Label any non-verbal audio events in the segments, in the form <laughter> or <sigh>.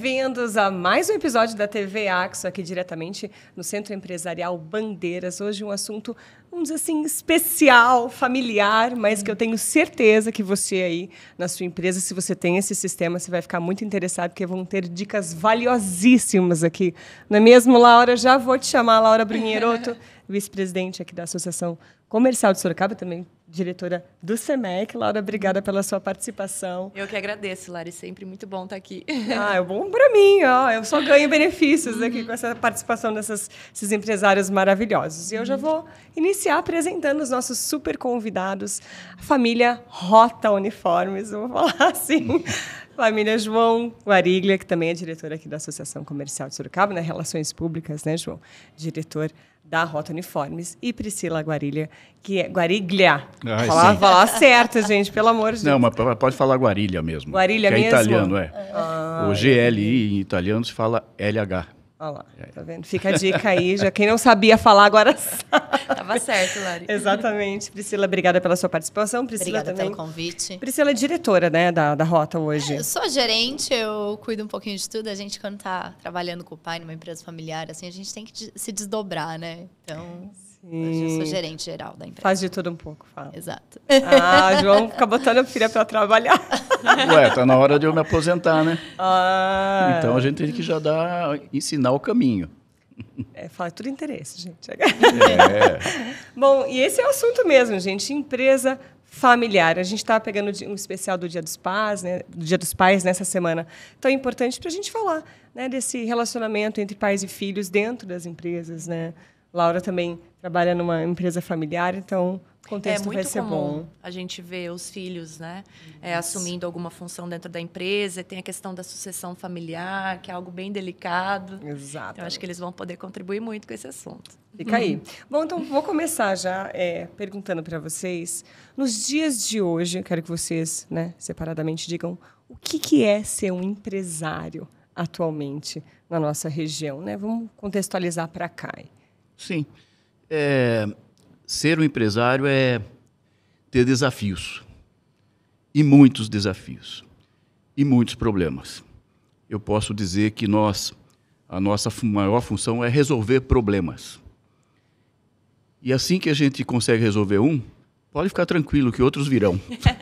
bem-vindos a mais um episódio da TV Axo, aqui diretamente no Centro Empresarial Bandeiras. Hoje um assunto, vamos dizer assim, especial, familiar, mas que eu tenho certeza que você aí, na sua empresa, se você tem esse sistema, você vai ficar muito interessado, porque vão ter dicas valiosíssimas aqui. Não é mesmo, Laura? Já vou te chamar, Laura Brunheiroto. <laughs> vice-presidente aqui da Associação Comercial de Sorocaba, também diretora do SEMEC. Laura, obrigada pela sua participação. Eu que agradeço, Lari. Sempre muito bom estar aqui. <laughs> Ah, é bom para mim. Ó. Eu só ganho <laughs> benefícios uhum. aqui com essa participação desses empresários maravilhosos. E eu já uhum. vou iniciar apresentando os nossos super convidados, a família Rota Uniformes. Vou falar assim. <laughs> Família João Guariglia, que também é diretor aqui da Associação Comercial de Sorocaba, né? Relações Públicas, né, João? Diretor da Rota Uniformes. E Priscila Guarilha, que é Guariglia. falar, falar certo, gente, pelo amor de Deus. Não, mas pode falar Guarilha mesmo. Guarilha é mesmo? é italiano, é. Ah, o GLI em italiano se fala LH. Olha lá, tá vendo? Fica a dica aí. Já quem não sabia falar, agora sabe. <laughs> Tava certo, Lari. Exatamente. Priscila, obrigada pela sua participação. Priscila obrigada também. pelo convite. Priscila é diretora né, da, da Rota hoje. É, eu sou gerente, eu cuido um pouquinho de tudo. A gente, quando tá trabalhando com o pai numa empresa familiar, assim, a gente tem que se desdobrar, né? Então... Hoje eu sou gerente geral da empresa. Faz de tudo um pouco, fala. Exato. Ah, João fica botando a filha para trabalhar. <laughs> Ué, tá na hora de eu me aposentar, né? Ah. Então a gente tem que já dar, ensinar o caminho. É, fala é tudo interesse, gente. <laughs> É. Bom, e esse é o assunto mesmo, gente. Empresa familiar. A gente está pegando um especial do Dia dos Pais, né? Do Dia dos Pais nessa semana. Então é importante para a gente falar, né? Desse relacionamento entre pais e filhos dentro das empresas, né? Laura também trabalha numa empresa familiar, então o é contexto é vai ser comum bom. A gente vê os filhos, né, é, assumindo alguma função dentro da empresa. Tem a questão da sucessão familiar, que é algo bem delicado. Exato. Então, acho que eles vão poder contribuir muito com esse assunto. Fica aí. Bom, então vou começar já é, perguntando para vocês. Nos dias de hoje, quero que vocês, né, separadamente digam o que, que é ser um empresário atualmente na nossa região, né? Vamos contextualizar para cá. Sim. É, ser um empresário é ter desafios. E muitos desafios. E muitos problemas. Eu posso dizer que nós, a nossa maior função é resolver problemas. E assim que a gente consegue resolver um, pode ficar tranquilo que outros virão. <laughs>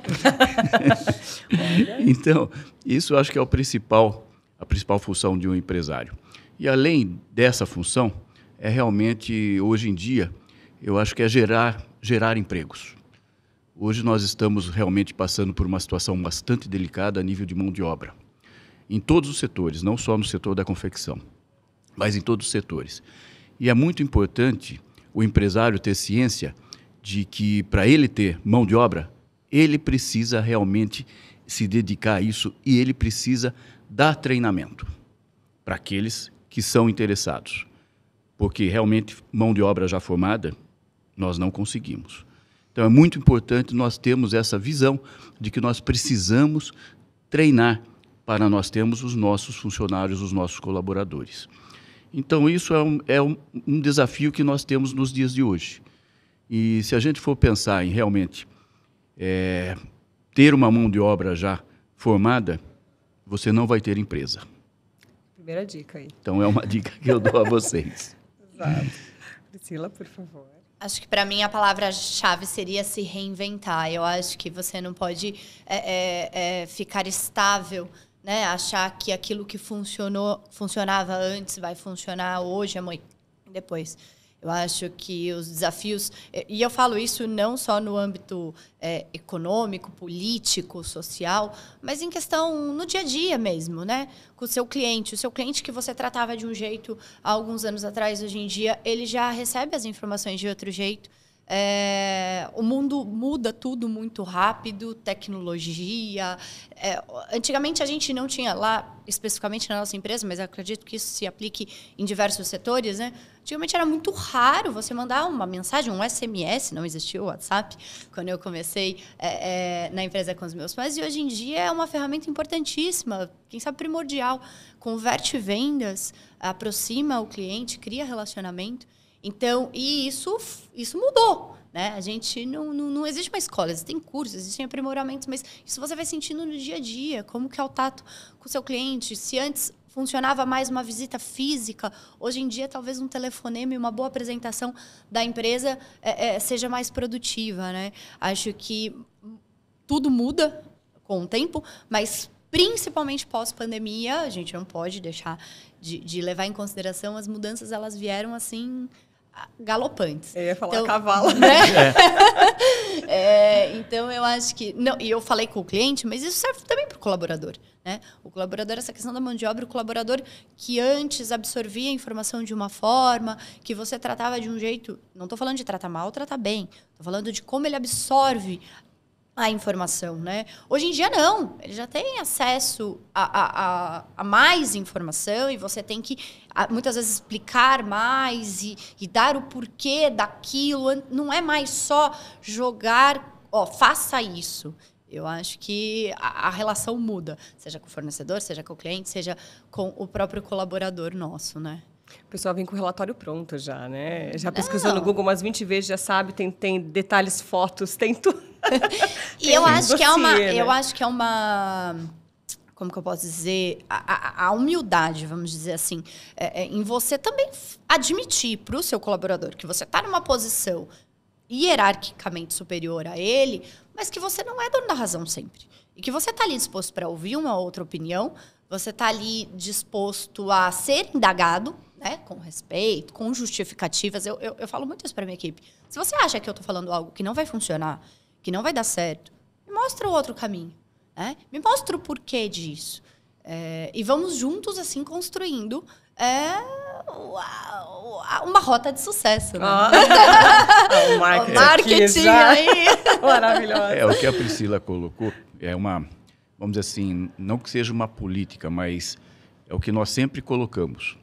<laughs> então, isso eu acho que é o principal, a principal função de um empresário. E além dessa função, é realmente, hoje em dia, eu acho que é gerar, gerar empregos. Hoje nós estamos realmente passando por uma situação bastante delicada a nível de mão de obra. Em todos os setores, não só no setor da confecção, mas em todos os setores. E é muito importante o empresário ter ciência de que, para ele ter mão de obra, ele precisa realmente se dedicar a isso e ele precisa dar treinamento para aqueles que são interessados porque realmente mão de obra já formada nós não conseguimos. Então é muito importante nós termos essa visão de que nós precisamos treinar para nós termos os nossos funcionários, os nossos colaboradores. Então isso é um, é um, desafio que nós temos nos dias de hoje. E se a gente for pensar em realmente é, ter uma mão de obra já formada, você não vai ter empresa. Primeira dica aí. Então é uma dica que eu dou a <laughs> vocês. <laughs> Priscila, por favor. Acho que para mim a palavra-chave seria se reinventar. Eu acho que você não pode é, é, é, ficar estável, né? Achar que aquilo que funcionou, funcionava antes vai funcionar hoje, amanhã, depois. Eu acho que os desafios, eh, e eu falo isso não só no âmbito é, econômico, político, social, mas em questão no dia a dia mesmo, né? Com o seu cliente. O seu cliente que você tratava de um jeito há alguns anos atrás, hoje em dia, ele já recebe as informações de outro jeito. É, o mundo muda tudo muito rápido, tecnologia. É, antigamente a gente não tinha lá, especificamente na nossa empresa, mas acredito que isso se aplique em diversos setores, né? Antigamente era muito raro você mandar uma mensagem, um SMS, não existia o WhatsApp quando eu comecei é, é, na empresa com os meus pais, e hoje em dia é uma ferramenta importantíssima, quem sabe primordial. Converte vendas, aproxima o cliente, cria relacionamento. Então, e isso, isso mudou. Né? A gente não, não, não existe uma escola, existem cursos, existem aprimoramentos, mas isso você vai sentindo no dia a dia, como que é o tato com o seu cliente. Se antes funcionava mais uma visita física, hoje em dia talvez um telefonema e uma boa apresentação da empresa é, é, seja mais produtiva. Né? Acho que tudo muda com o tempo, mas principalmente pós-pandemia, a gente não pode deixar de, de levar em consideração as mudanças, elas vieram assim galopantes. Eu ia falar então, cavalo. Né? É. <laughs> é, então, eu acho que... Não, e eu falei com o cliente, mas isso serve também para o colaborador. Né? O colaborador, essa questão da mão de obra, o colaborador que antes absorvia a informação de uma forma, que você tratava de um jeito... Não estou falando de tratar mal, tratar bem. Estou falando de como ele absorve a informação, né? Hoje em dia não, ele já tem acesso a, a, a, a mais informação e você tem que muitas vezes explicar mais e, e, dar o porquê daquilo. Não é mais só jogar, ó, faça isso. Eu acho que a, relação muda, seja com o fornecedor, seja com o cliente, seja com o próprio colaborador nosso, né? O pessoal vem com o relatório pronto já, né? Já ah. pesquisou no Google umas 20 vezes, já sabe, tem, tem detalhes, fotos, tem tudo. <laughs> e tem eu acho que é uma. Né? Eu acho que é uma. Como que eu posso dizer? A, a, a humildade, vamos dizer assim, é, é, em você também admitir para o seu colaborador que você está numa posição hierarquicamente superior a ele, mas que você não é dono da razão sempre. E que você está ali disposto para ouvir uma outra opinião, você está ali disposto a ser indagado, né, com respeito, com justificativas. Eu, eu, eu falo muito isso para minha equipe. Se você acha que eu estou falando algo que não vai funcionar, que não vai dar certo, me mostra o outro caminho. Né? Me mostra o porquê disso. É, e vamos juntos, assim, construindo é, uma rota de sucesso. Né? Ah, <laughs> ah o marketing, o marketing aí. <laughs> Maravilhoso. É, o que a Priscila colocou é uma, vamos dizer assim, não que seja uma política, mas é o que nós sempre colocamos.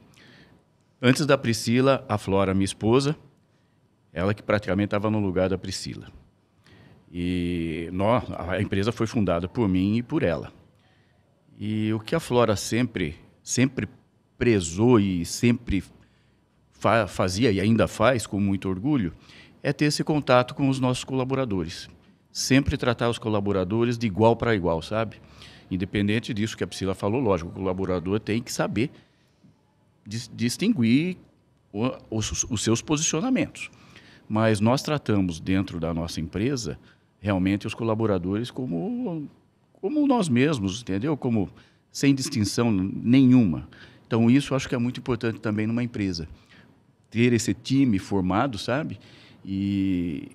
Antes da Priscila, a Flora, minha esposa, ela que praticamente estava no lugar da Priscila. E nós, a empresa foi fundada por mim e por ela. E o que a Flora sempre, sempre prezou e sempre fa fazia e ainda faz com muito orgulho é ter esse contato com os nossos colaboradores. Sempre tratar os colaboradores de igual para igual, sabe? Independente disso que a Priscila falou, lógico, o colaborador tem que saber distinguir os, os seus posicionamentos. Mas nós tratamos dentro da nossa empresa realmente os colaboradores como, como nós mesmos, entendeu? Como sem distinção nenhuma. Então, isso acho que é muito importante também numa empresa. Ter esse time formado, sabe? E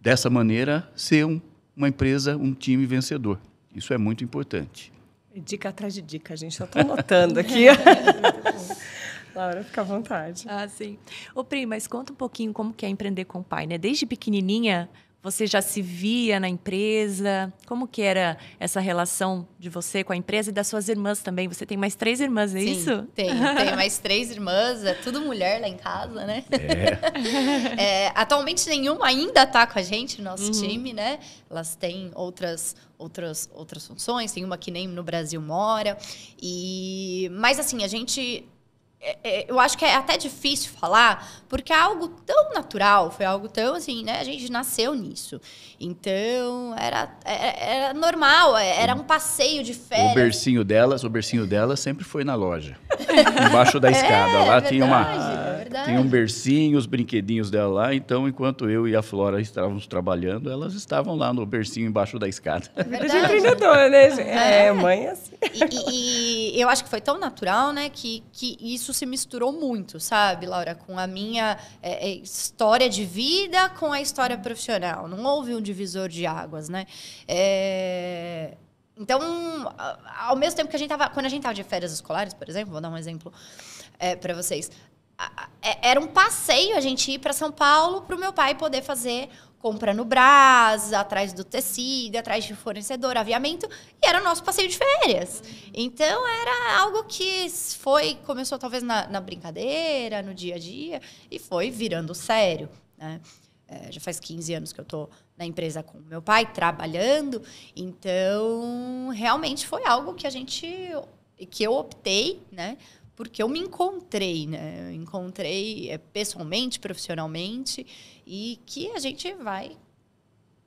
dessa maneira ser um, uma empresa, um time vencedor. Isso é muito importante. Dica atrás de dica, a gente já está anotando aqui. <laughs> <laughs> Laura, fica à vontade. Ah, sim. Ô, Pri, mas conta um pouquinho como que é empreender com o pai, né? Desde pequenininha, você já se via na empresa? Como que era essa relação de você com a empresa e das suas irmãs também? Você tem mais três irmãs, é Sim, isso? Tenho, <laughs> tenho mais três irmãs, é tudo mulher lá em casa, né? É. <laughs> é atualmente nenhuma ainda está com a gente, nosso uhum. time, né? Elas têm outras outras outras funções, tem uma que nem no Brasil mora. E mas assim, a gente é, é, eu acho que é até difícil falar, porque é algo tão natural, foi algo tão assim, né? A gente nasceu nisso. Então, era, era, era normal, é, era um passeio de férias. O bercinho delas, o bercinho dela sempre foi na loja. embaixo da <laughs> escada. É, lá tinha uma. É tinha um bercinho, os brinquedinhos dela lá. Então, enquanto eu e a Flora estávamos trabalhando, elas estavam lá no bercinho embaixo da escada. É verdade. né? É, mãe assim. E, e, e eu acho que foi tão natural, né? Que, que isso se misturou muito, sabe, Laura? Com a minha é, é, história de vida com a história profissional. Não houve um divisor de águas, né? É... Então, ao mesmo tempo que a gente tava. Quando a gente tava de férias escolares, por exemplo, vou dar um exemplo é, para vocês. É, era um passeio a gente ir para São Paulo para o meu pai poder fazer comprando brasa, atrás do tecido, atrás de fornecedor, aviamento, e era o nosso passeio de férias. Então era algo que foi, começou talvez na, na brincadeira, no dia a dia, e foi virando sério. Né? É, já faz 15 anos que eu estou na empresa com meu pai, trabalhando, então realmente foi algo que a gente, que eu optei, né? Porque eu me encontrei, né? Eu encontrei é, pessoalmente, profissionalmente, e que a gente vai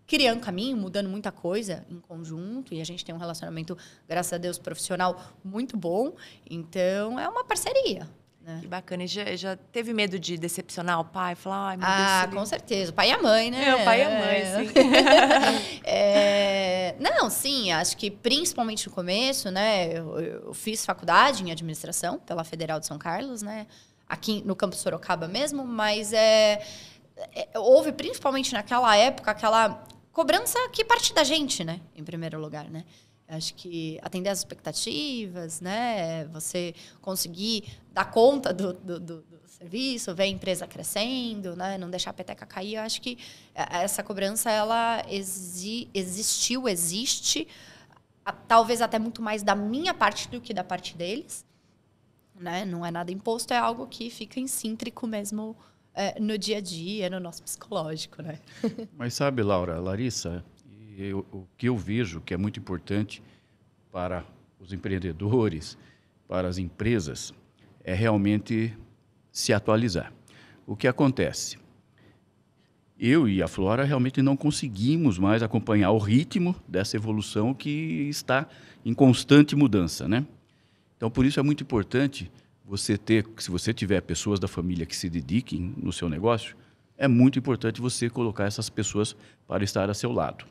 criando caminho, mudando muita coisa em conjunto e a gente tem um relacionamento, graças a Deus, profissional muito bom. Então, é uma parceria. Né? Que bacana. E já, já teve medo de decepcionar o pai? Falar, ai, meu Ah, Deus, com ele... certeza. O pai e a mãe, né? É, o pai e a mãe, é. sim. <laughs> é... Não, sim, acho que principalmente no começo, né? Eu, eu fiz faculdade em administração pela Federal de São Carlos, né? Aqui no campus Sorocaba mesmo, mas é é, é, houve, principalmente naquela época, aquela cobrança que parte da gente, né? Em primeiro lugar, né? Acho que atender as expectativas, né? Você conseguir dar conta do, do, do, do serviço, ver a empresa crescendo, né? Não deixar a peteca cair. Eu acho que é, essa cobrança, ela exi existiu, existe, talvez até muito mais da minha parte do que da parte deles. Né? Não é nada imposto, é algo que fica intrínseco mesmo é, no dia a dia, no nosso psicológico, né? <laughs> Mas sabe, Laura, Larissa, eu, o que eu vejo que é muito importante para os empreendedores, para as empresas, é realmente se atualizar. O que acontece? Eu e a Flora realmente não conseguimos mais acompanhar o ritmo dessa evolução que está em constante mudança, né? Então, por isso é muito importante você ter, se você tiver pessoas da família que se dediquem no seu negócio, é muito importante você colocar essas pessoas para estar a seu lado.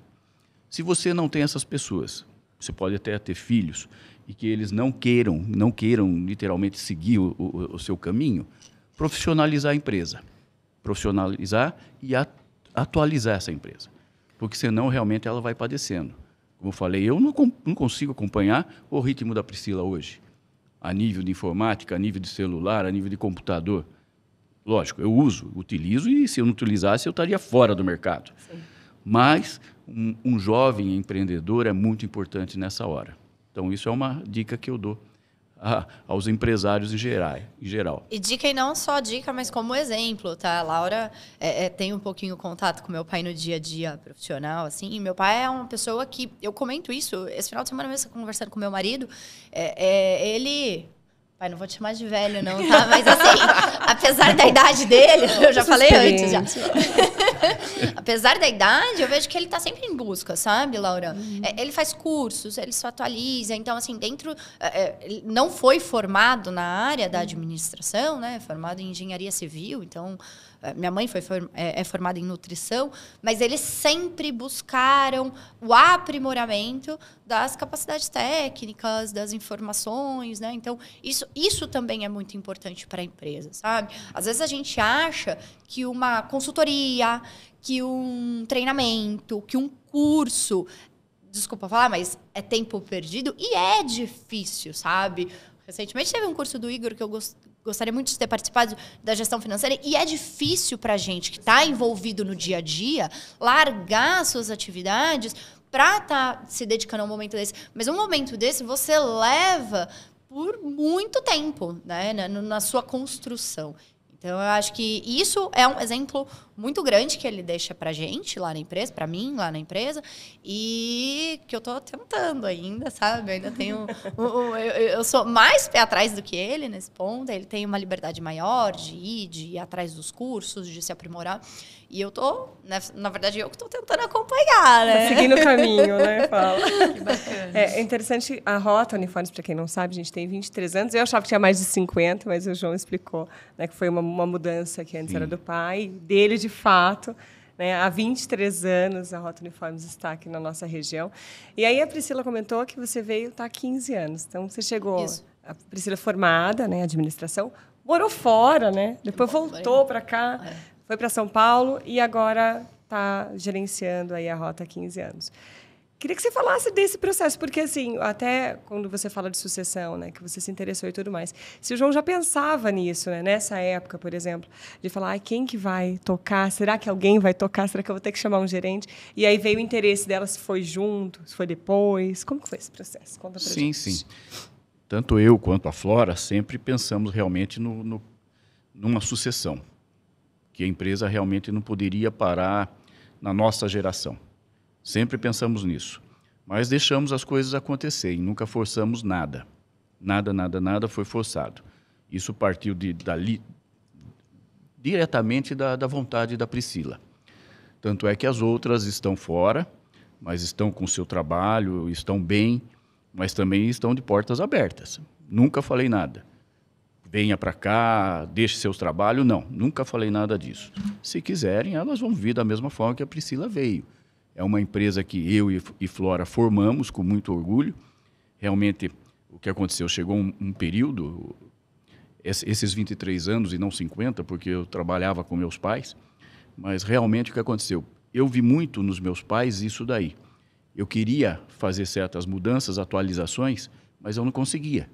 Se você não tem essas pessoas, você pode até ter filhos e que eles não queiram, não queiram literalmente seguir o, o, o seu caminho, profissionalizar a empresa, profissionalizar e at, atualizar essa empresa, porque senão realmente ela vai padecendo. Como eu falei, eu não, não consigo acompanhar o ritmo da Priscila hoje a nível de informática, a nível de celular, a nível de computador. Lógico, eu uso, utilizo e se eu não utilizasse eu estaria fora do mercado. Sim. Mas um, um jovem empreendedor é muito importante nessa hora. Então, isso é uma dica que eu dou a, aos empresários em geral, em geral. E dica, e não só dica, mas como exemplo, tá? A Laura é, é, tem um pouquinho contato com meu pai no dia a dia profissional, assim. E meu pai é uma pessoa que. Eu comento isso. Esse final de semana mesmo, conversando com meu marido, é, é ele Pai, não vou te chamar de velho, não, tá? Mas assim, <laughs> apesar da idade dele, eu já falei antes já. <laughs> apesar da idade, eu vejo que ele tá sempre em busca, sabe, Laura? Uhum. É, ele faz cursos, ele se atualiza. Então, assim, dentro. É, é não foi formado na área da uhum. administração, né? Formado em engenharia civil, então. Eh, minha mãe foi, é, é formada em nutrição, mas eles sempre buscaram o aprimoramento das capacidades técnicas, das informações, né? Então, isso, isso também é muito importante para a empresa, sabe? Às vezes a gente acha que uma consultoria, que um treinamento, que um curso, desculpa falar, mas é tempo perdido e é difícil, sabe? Recentemente teve um curso do Igor que eu gostaria muito de ter participado da gestão financeira e é difícil para a gente que está envolvido no dia a dia largar suas atividades para estar tá se dedicando a um momento desse. Mas um momento desse você leva por muito tempo né, na, na sua construção. Então, eu acho que isso é um exemplo muito grande que ele deixa pra gente lá na empresa, pra mim lá na empresa, e que eu tô tentando ainda, sabe? Eu ainda tenho. <laughs> eu, eu, sou mais pé atrás do que ele nesse ponto. Ele tem uma liberdade maior de ir, de ir atrás dos cursos, de se aprimorar. E eu tô, né, na verdade, eu que tô tentando acompanhar, né? Tá seguindo o caminho, né, <laughs> Paulo? Que bacana. É, é interessante a rota Uniformes, para quem não sabe, a gente tem 23 anos. Eu achava que tinha mais de 50, mas o João explicou né, que foi uma, uma mudança que antes Sim. era do pai, dele de de fato. Né? Há 23 anos a Rota Uniformes está aqui na nossa região. E aí a Priscila comentou que você veio tá, há 15 anos. Então você chegou, Isso. a Priscila é formada, né, administração, morou fora, né? Depois voltou para cá, é. foi para São Paulo e agora está gerenciando aí a Rota há 15 anos. Queria que você falasse desse processo, porque assim, até quando você fala de sucessão, né, que você se interessou e tudo mais, se o João já pensava nisso, né, nessa época, por exemplo, de falar, ah, quem que vai tocar? Será que alguém vai tocar? Será que eu vou ter que chamar um gerente? E aí veio o interesse dela, se foi junto, se foi depois, como que foi esse processo? Conta pra sim, gente. Sim, Tanto eu quanto a Flora sempre pensamos realmente no, no, numa sucessão, que a empresa realmente não poderia parar na nossa geração Sempre pensamos nisso. Mas deixamos as coisas acontecerem, nunca forçamos nada. Nada, nada, nada foi forçado. Isso partiu de, dali, diretamente da, da vontade da Priscila. Tanto é que as outras estão fora, mas estão com seu trabalho, estão bem, mas também estão de portas abertas. Nunca falei nada. Venha para cá, deixe seus trabalhos. Não, nunca falei nada disso. Se quiserem, elas vão vir da mesma forma que a Priscila veio. É uma empresa que eu e Flora formamos com muito orgulho. Realmente, o que aconteceu? Chegou um, um período, esses 23 anos e não 50, porque eu trabalhava com meus pais, mas realmente o que aconteceu? Eu vi muito nos meus pais isso daí. Eu queria fazer certas mudanças, atualizações, mas eu não conseguia.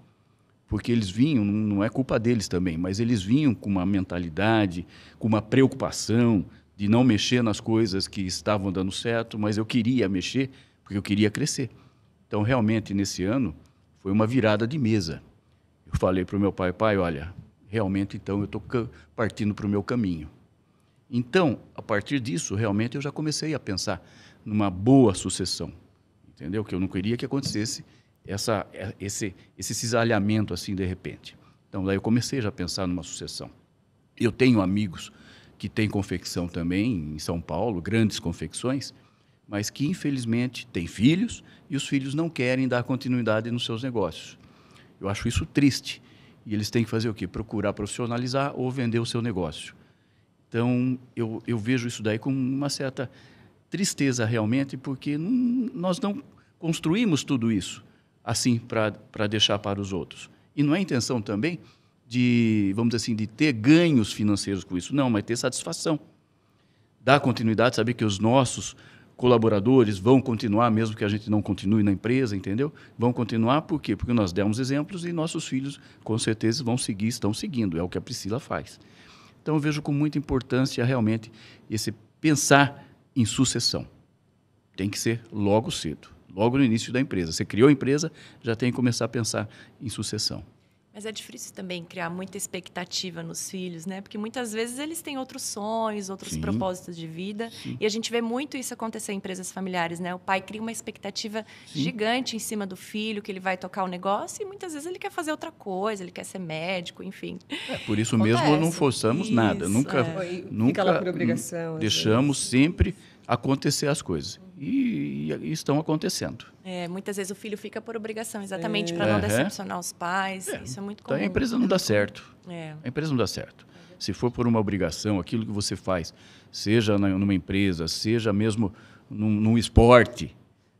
Porque eles vinham, não é culpa deles também, mas eles vinham com uma mentalidade, com uma preocupação, de não mexer nas coisas que estavam dando certo, mas eu queria mexer porque eu queria crescer. Então, realmente, nesse ano, foi uma virada de mesa. Eu falei para o meu pai, pai, olha, realmente, então, eu estou partindo para o meu caminho. Então, a partir disso, realmente, eu já comecei a pensar numa boa sucessão, entendeu? Que eu não queria que acontecesse essa, é, esse, esse cisalhamento assim, de repente. Então, daí eu comecei já a pensar numa sucessão. Eu tenho amigos que tem confecção também em São Paulo, grandes confecções, mas que infelizmente tem filhos e os filhos não querem dar continuidade nos seus negócios. Eu acho isso triste. E eles têm que fazer o quê? Procurar profissionalizar ou vender o seu negócio. Então, eu, eu vejo isso daí com uma certa tristeza realmente, porque não, nós não construímos tudo isso assim para deixar para os outros. E não é intenção também de, vamos dizer assim, de ter ganhos financeiros com isso. Não, mas ter satisfação. Dar continuidade, saber que os nossos colaboradores vão continuar, mesmo que a gente não continue na empresa, entendeu? Vão continuar por quê? Porque nós demos exemplos e nossos filhos, com certeza, vão seguir, estão seguindo. É o que a Priscila faz. Então, eu vejo com muita importância realmente esse pensar em sucessão. Tem que ser logo cedo, logo no início da empresa. Você criou a empresa, já tem que começar a pensar em sucessão. Mas é difícil também criar muita expectativa nos filhos, né? Porque muitas vezes eles têm outros sonhos, outros Sim. propósitos de vida. Sim. E a gente vê muito isso acontecer em empresas familiares, né? O pai cria uma expectativa Sim. gigante em cima do filho, que ele vai tocar o um negócio, e muitas vezes ele quer fazer outra coisa, ele quer ser médico, enfim. É, por isso Acontece. mesmo não forçamos isso, nada. Nunca, é. nunca Fica lá por obrigação, deixamos sempre acontecer as coisas. E, e, estão acontecendo. É, muitas vezes o filho fica por obrigação, exatamente, é. para não decepcionar os pais. É. Isso é muito comum. Então a empresa não dá certo. É. A empresa não dá certo. Se for por uma obrigação, aquilo que você faz, seja numa empresa, seja mesmo num, num esporte,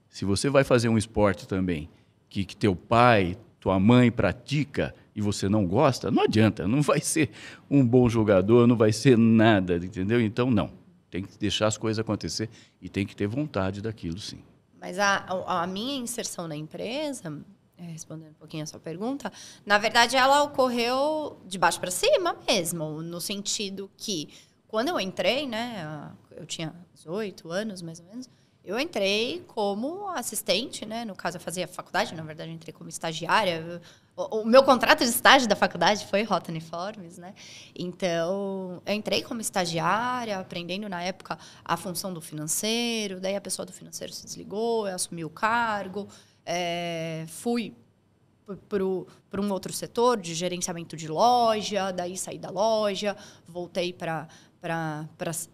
se você vai fazer um esporte também que, que teu pai, tua mãe pratica e você não gosta, não adianta, não vai ser um bom jogador, não vai ser nada, entendeu? Então, não. Tem que deixar as coisas acontecer e tem que ter vontade daquilo, sim. Mas a, a, minha inserção na empresa, é, respondendo um pouquinho a sua pergunta, na verdade ela ocorreu de baixo para cima mesmo, no sentido que quando eu entrei, né, eu tinha 18 anos mais ou menos, eu entrei como assistente, né? No caso, eu fazia faculdade, na verdade, entrei como estagiária. O, o, meu contrato de estágio da faculdade foi Rota Uniformes, né? Então, eu entrei como estagiária, aprendendo na época a função do financeiro. Daí a pessoa do financeiro se desligou, eu assumi o cargo, é, fui para um outro setor de gerenciamento de loja, daí saí da loja, voltei para para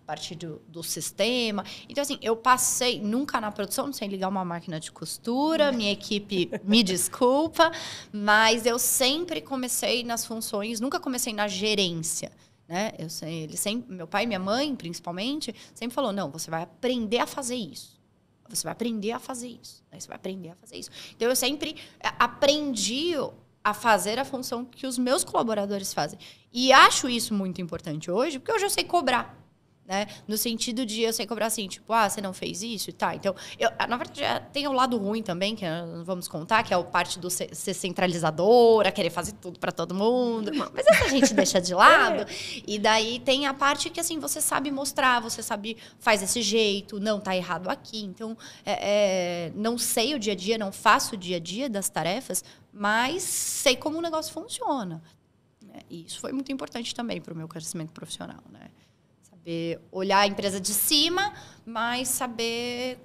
parte do, do, sistema. Então, assim, eu passei nunca na produção sem ligar uma máquina de costura, minha equipe me <laughs> desculpa, mas eu sempre comecei nas funções, nunca comecei na gerência. Né? Eu sei, ele sempre, meu pai e minha mãe, principalmente, sempre falou: não, você vai aprender a fazer isso. Você vai aprender a fazer isso. Né? Você vai aprender a fazer isso. Então, eu sempre eh, aprendi a fazer a função que os meus colaboradores fazem. E acho isso muito importante hoje, porque hoje eu sei cobrar né? No sentido de eu sei cobrar assim, tipo, ah, você não fez isso e tá. Então, eu, ah, na verdade, tem o lado ruim também, que ah, vamos contar, que é o parte do ser, ser centralizadora, querer fazer tudo para todo mundo. Mas essa gente deixa de <laughs> lado. É. E daí tem a parte que, assim, você sabe mostrar, você sabe, faz esse jeito, não tá errado aqui. Então, é, é, não sei o dia a dia, não faço o dia a dia das tarefas, mas sei como o negócio funciona. É, e isso foi muito importante também para o meu crescimento profissional, né? saber olhar a empresa de cima, mas saber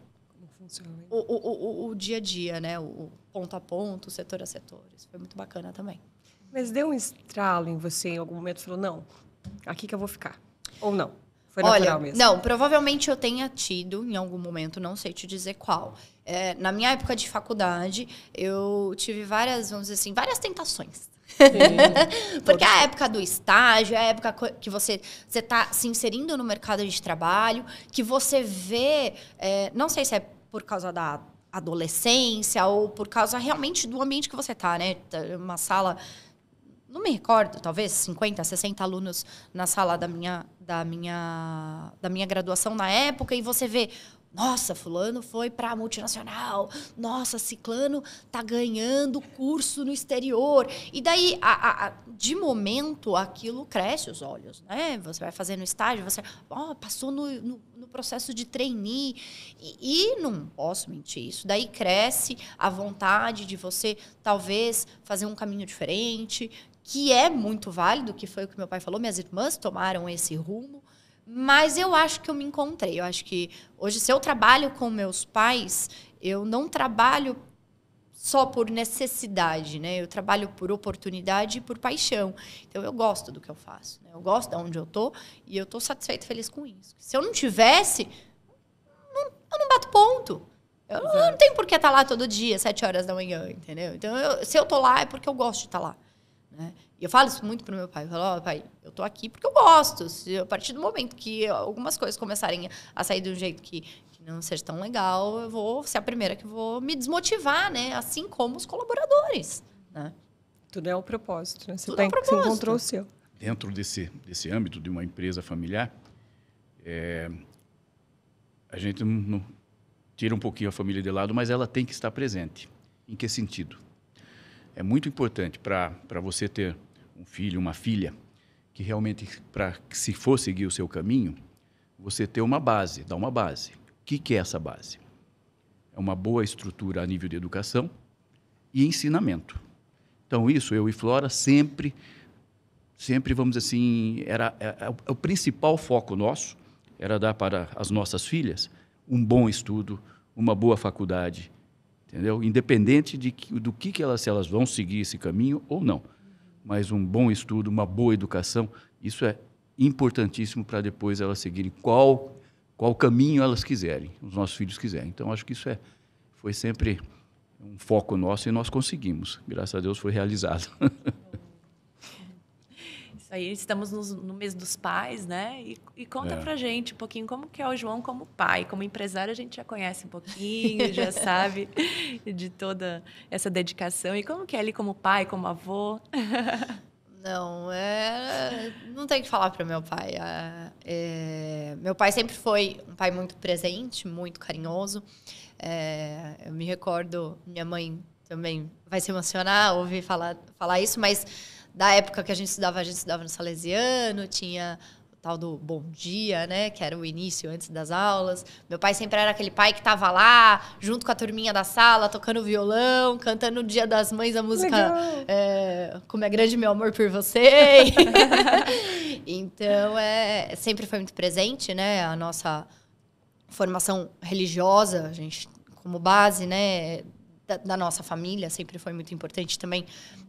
o, o, o, o, dia a dia, né? O ponto a ponto, setor a setor. Isso foi muito bacana também. Mas deu um estralo em você em algum momento? Falou, não, aqui que eu vou ficar. Ou não? Foi Olha, mesmo? Não, provavelmente eu tenha tido em algum momento, não sei te dizer qual. É, na minha época de faculdade, eu tive várias, vamos dizer assim, várias tentações. <laughs> Porque a época do estágio, a época que você você está se inserindo no mercado de trabalho, que você vê, é, não sei se é por causa da adolescência ou por causa realmente do ambiente que você está, né? Tá uma sala, não me recordo, talvez 50, 60 alunos na sala da minha da minha da minha graduação na época e você vê nossa, fulano foi para a multinacional. Nossa, ciclano tá ganhando curso no exterior. E daí, a, a, de momento, aquilo cresce os olhos, né? Você vai fazendo estágio, você oh, passou no, no, no, processo de trainee. E, e não posso mentir, isso daí cresce a vontade de você, talvez, fazer um caminho diferente, que é muito válido, que foi o que meu pai falou. Minhas irmãs tomaram esse rumo. Mas eu acho que eu me encontrei. Eu acho que hoje, se eu trabalho com meus pais, eu não trabalho só por necessidade, né? Eu trabalho por oportunidade e por paixão. Então eu gosto do que eu faço, né? eu gosto de onde eu tô e eu tô satisfeito, feliz com isso. Se eu não tivesse, não, eu não bato ponto. Eu, eu não tenho por que estar tá lá todo dia, sete horas da manhã, entendeu? Então eu, se eu tô lá é porque eu gosto de estar tá lá, né? E eu falo isso muito pro meu pai. Eu falo, ó, oh, pai, eu tô aqui porque eu gosto. Se, a partir do momento que algumas coisas começarem a sair de um jeito que, que não seja tão legal, eu vou ser a primeira que vou me desmotivar, né? Assim como os colaboradores, né? Tudo é o propósito, né? Você, Tudo tem, é tá propósito. você encontrou o seu. Dentro desse, desse âmbito de uma empresa familiar, é, a gente não, não, tira um pouquinho a família de lado, mas ela tem que estar presente. Em que sentido? é muito importante para você ter um filho, uma filha, que realmente, para se for seguir o seu caminho, você ter uma base, dar uma base. O que, que é essa base? É uma boa estrutura a nível de educação e ensinamento. Então, isso, eu e Flora sempre, sempre, vamos dizer assim, era, era, é, era é é o principal foco nosso era dar para as nossas filhas um bom estudo, uma boa faculdade, entendeu? Independente de que, do que, que elas se elas vão seguir esse caminho ou não. Mas um bom estudo, uma boa educação, isso é importantíssimo para depois elas seguirem qual qual caminho elas quiserem, os nossos filhos quiserem. Então acho que isso é foi sempre um foco nosso e nós conseguimos. Graças a Deus foi realizado. <laughs> aí estamos no, no mês dos pais, né? E, e conta é. pra gente um pouquinho como que é o João como pai. Como empresário, a gente já conhece um pouquinho, já <laughs> sabe de toda essa dedicação. E como que é ele como pai, como avô? Não, é, não tem que falar para meu pai. É, é, meu pai sempre foi um pai muito presente, muito carinhoso. É, eu me recordo, minha mãe também vai se emocionar ouvir falar, falar isso, mas da época que a gente estudava, a gente estudava no Salesiano, tinha o tal do Bom Dia, né? Que era o início antes das aulas. Meu pai sempre era aquele pai que tava lá, junto com a turminha da sala, tocando violão, cantando no Dia das Mães a música é, Como é Grande Meu Amor por Você. <laughs> então, é, sempre foi muito presente, né? A nossa formação religiosa, a gente como base, né? da, da nossa família sempre foi muito importante também.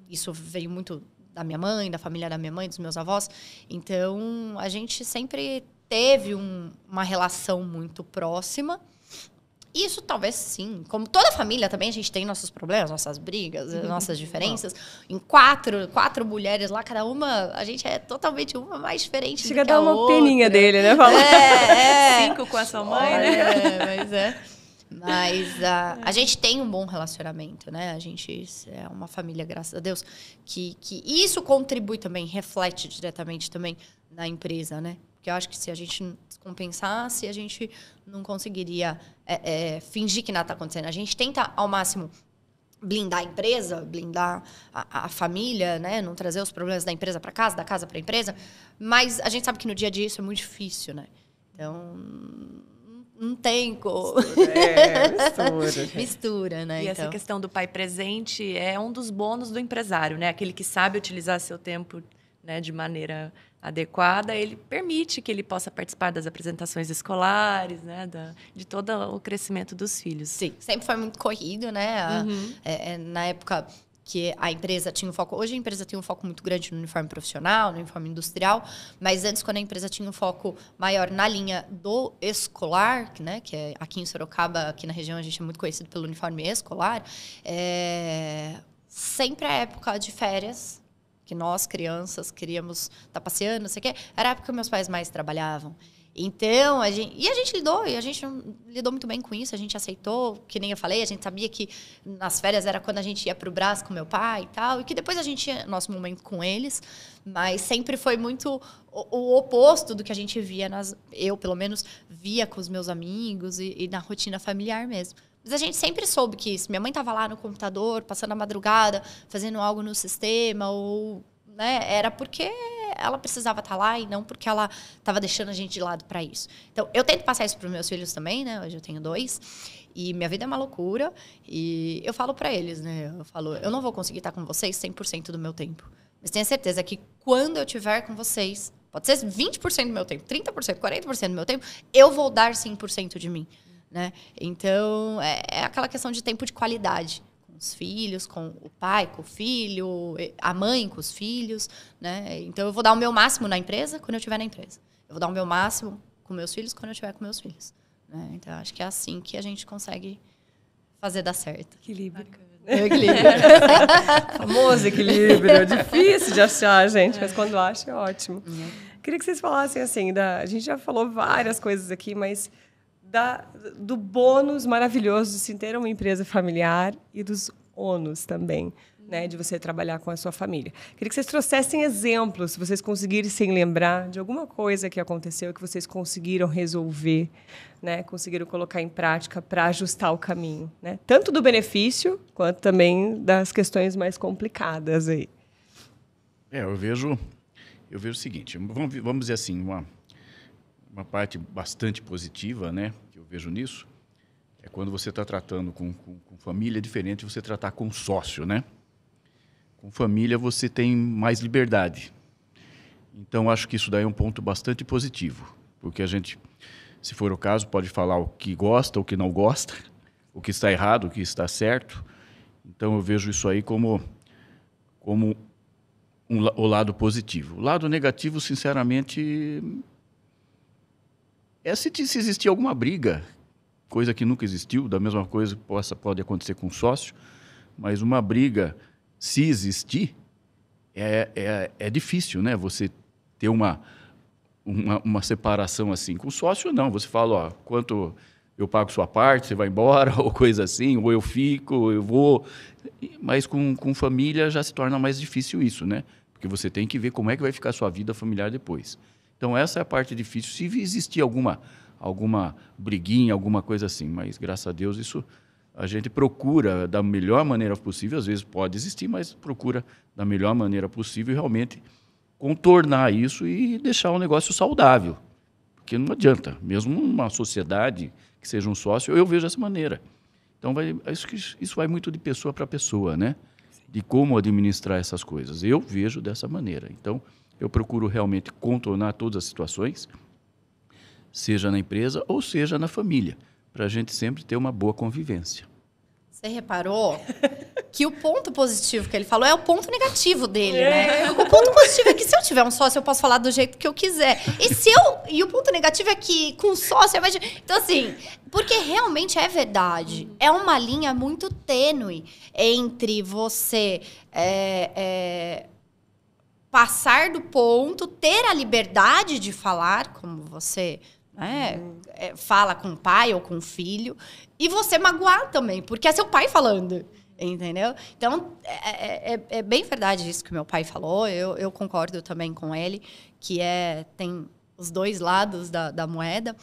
Isso veio muito da minha mãe, da família da minha mãe, dos meus avós. Então, a gente sempre teve um, uma relação muito próxima. Isso talvez sim. Como toda família também, a gente tem nossos problemas, nossas brigas, uhum. nossas diferenças. Em quatro, quatro mulheres lá, cada uma, a gente é totalmente uma mais diferente Chega do a dar uma outra. peninha dele, né? Falar. É, é. Cinco com a sua mãe, Olha, né? É, mas é. Mas a, ah, <laughs> é. a gente tem um bom relacionamento, né? A gente é uma família, graças a Deus, que, que isso contribui também, reflete diretamente também na empresa, né? Porque eu acho que se a gente compensasse a gente não conseguiria é, é, fingir que nada está acontecendo. A gente tenta ao máximo blindar a empresa, blindar a, a, família, né? Não trazer os problemas da empresa para casa, da casa para a empresa. Mas a gente sabe que no dia a dia isso é muito difícil, né? Então não tem cor. Mistura, é, mistura. <laughs> mistura, né? E então. essa questão do pai presente é um dos bônus do empresário, né? Aquele que sabe utilizar seu tempo né, de maneira adequada, ele permite que ele possa participar das apresentações escolares, né, da, de todo o crescimento dos filhos. Sim, sempre foi muito corrido, né? A, uhum. é, é, na época que a empresa tinha um foco. Hoje a empresa tem um foco muito grande no uniforme profissional, no uniforme industrial, mas antes, quando a empresa tinha um foco maior na linha do escolar, né, que é aqui em Sorocaba, aqui na região, a gente é muito conhecido pelo uniforme escolar, é... sempre a época de férias que nós, crianças, queríamos estar tá passeando, não sei o quê, era a época que meus pais mais trabalhavam. Então, a gente, e a gente lidou, e a gente lidou muito bem com isso, a gente aceitou, que nem eu falei, a gente sabia que nas férias era quando a gente ia para o Brás com meu pai e tal, e que depois a gente ia nosso momento com eles, mas sempre foi muito o, o oposto do que a gente via, nas, eu pelo menos via com os meus amigos e, e na rotina familiar mesmo. Mas a gente sempre soube que isso. Minha mãe estava lá no computador, passando a madrugada, fazendo algo no sistema, ou né, era porque ela precisava estar tá lá e não porque ela estava deixando a gente de lado para isso. Então, eu tento passar isso para meus filhos também, né? Hoje eu tenho dois. E minha vida é uma loucura. E eu falo para eles, né? Eu falo, eu não vou conseguir estar tá com vocês 100% do meu tempo. Mas tenha certeza que quando eu estiver com vocês, pode ser 20% do meu tempo, 30%, 40% do meu tempo, eu vou dar 100% de mim. Né? Então, é, é, aquela questão de tempo de qualidade os filhos, com o pai, com o filho, a mãe com os filhos, né? Então eu vou dar o meu máximo na empresa quando eu estiver na empresa. Eu vou dar o meu máximo com meus filhos quando eu estiver com meus filhos. Né? Então acho que é assim que a gente consegue fazer dar certo. Equilíbrio. Bacana. Equilíbrio. <laughs> Famoso equilíbrio. <laughs> difícil de achar, gente, mas quando acha é ótimo. Uhum. Queria que vocês falassem assim, da... a gente já falou várias coisas aqui, mas da, do bônus maravilhoso de se ter uma empresa familiar e dos ônus também. Né, de você trabalhar com a sua família. Queria que vocês trouxessem exemplos, se vocês conseguirem se lembrar de alguma coisa que aconteceu que vocês conseguiram resolver, né, conseguiram colocar em prática para ajustar o caminho, né? Tanto do benefício quanto também das questões mais complicadas aí. É, eu vejo eu vejo o seguinte, vamos, vamos dizer assim, uma uma parte bastante positiva, né, que eu vejo nisso, é quando você está tratando com, com, com, família, é diferente você tratar com sócio, né? Com família você tem mais liberdade. Então, acho que isso daí é um ponto bastante positivo, porque a gente, se for o caso, pode falar o que gosta, o que não gosta, o que está errado, o que está certo. Então, eu vejo isso aí como, como um, o lado positivo. O lado negativo, sinceramente, é se, se existir alguma briga, coisa que nunca existiu, da mesma coisa possa, pode acontecer com sócio, mas uma briga, se existir, é, é, é difícil, né? Você ter uma, uma, uma separação assim. Com sócio, não. Você fala, ó, quanto eu pago sua parte, você vai embora, <laughs> ou coisa assim, ou eu fico, eu vou. Mas com, com família já se torna mais difícil isso, né? Porque você tem que ver como é que vai ficar a sua vida familiar depois. Então essa é a parte difícil. Se existir alguma alguma briguinha, alguma coisa assim, mas graças a Deus isso a gente procura da melhor maneira possível, às vezes pode existir, mas procura da melhor maneira possível realmente contornar isso e deixar o um negócio saudável. Porque não adianta, mesmo uma sociedade que seja um sócio, eu vejo dessa maneira. Então vai, isso, isso vai muito de pessoa para pessoa, né? De como administrar essas coisas. Eu vejo dessa maneira. Então, eu procuro realmente contornar todas as situações, seja na empresa ou seja na família, para a gente sempre ter uma boa convivência. Você reparou que o ponto positivo que ele falou é o ponto negativo dele, né? É. O ponto positivo é que se eu tiver um sócio, eu posso falar do jeito que eu quiser. E se eu. E o ponto negativo é que com sócio é mais. Então, assim, porque realmente é verdade. É uma linha muito tênue entre você. É, é passar do ponto, ter a liberdade de falar, como você né, uhum. É, fala com o pai ou com o filho, e você magoar também, porque é seu pai falando. Entendeu? Então, é, é, é, é bem verdade isso que meu pai falou. Eu, eu concordo também com ele, que é tem os dois lados da, da moeda.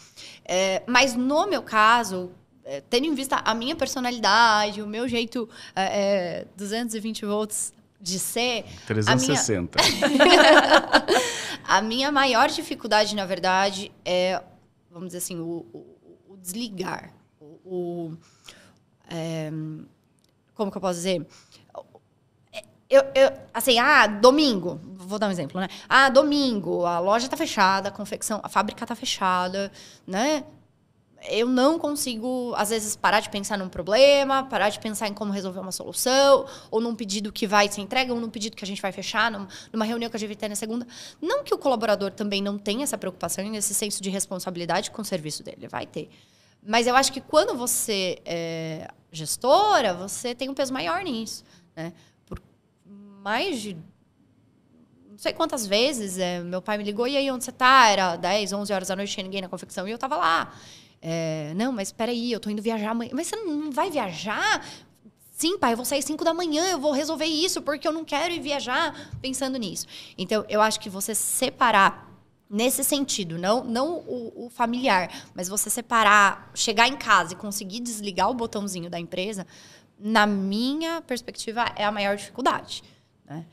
É, mas no meu caso, é, tendo em vista a minha personalidade, o meu jeito é, 220 volts de ser. 360. A minha... <laughs> a minha maior dificuldade, na verdade, é, vamos dizer assim, o, o, o desligar. O. o é... como que eu posso dizer? Eu, eu, assim, ah, domingo, vou dar um exemplo, né? Ah, domingo, a loja tá fechada, a confecção, a fábrica tá fechada, né? eu não consigo, às vezes, parar de pensar num problema, parar de pensar em como resolver uma solução, ou num pedido que vai ser entregue ou num pedido que a gente vai fechar, numa reunião que a gente vai ter na segunda. Não que o colaborador também não tenha essa preocupação e esse senso de responsabilidade com o serviço dele, vai ter. Mas eu acho que quando você é gestora, você tem um peso maior nisso. Né? Por mais de não sei quantas vezes, é, meu pai me ligou, e aí, onde você tá? Era 10, 11 horas da noite, tinha ninguém na confecção, e eu tava lá. É, não, mas espera aí, eu tô indo viajar amanhã. Mas você não vai viajar? Sim, pai, eu vou sair 5 da manhã, eu vou resolver isso porque eu não quero ir viajar pensando nisso. Então, eu acho que você separar nesse sentido, não, não o, o, familiar, mas você separar, chegar em casa e conseguir desligar o botãozinho da empresa, na minha perspectiva, é a maior dificuldade. Né?